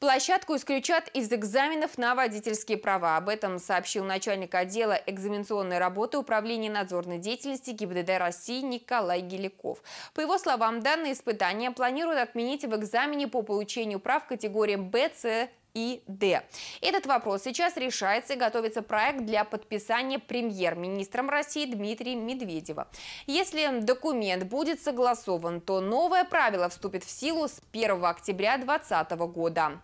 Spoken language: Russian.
Площадку исключат из экзаменов на водительские права. Об этом сообщил начальник отдела экзаменационной работы Управления надзорной деятельности ГИБДД России Николай Геликов. По его словам, данные испытания планируют отменить в экзамене по получению прав категориям Б, С, и Д. Этот вопрос сейчас решается и готовится проект для подписания премьер-министром России Дмитрием Медведева. Если документ будет согласован, то новое правило вступит в силу с 1 октября 2020 года.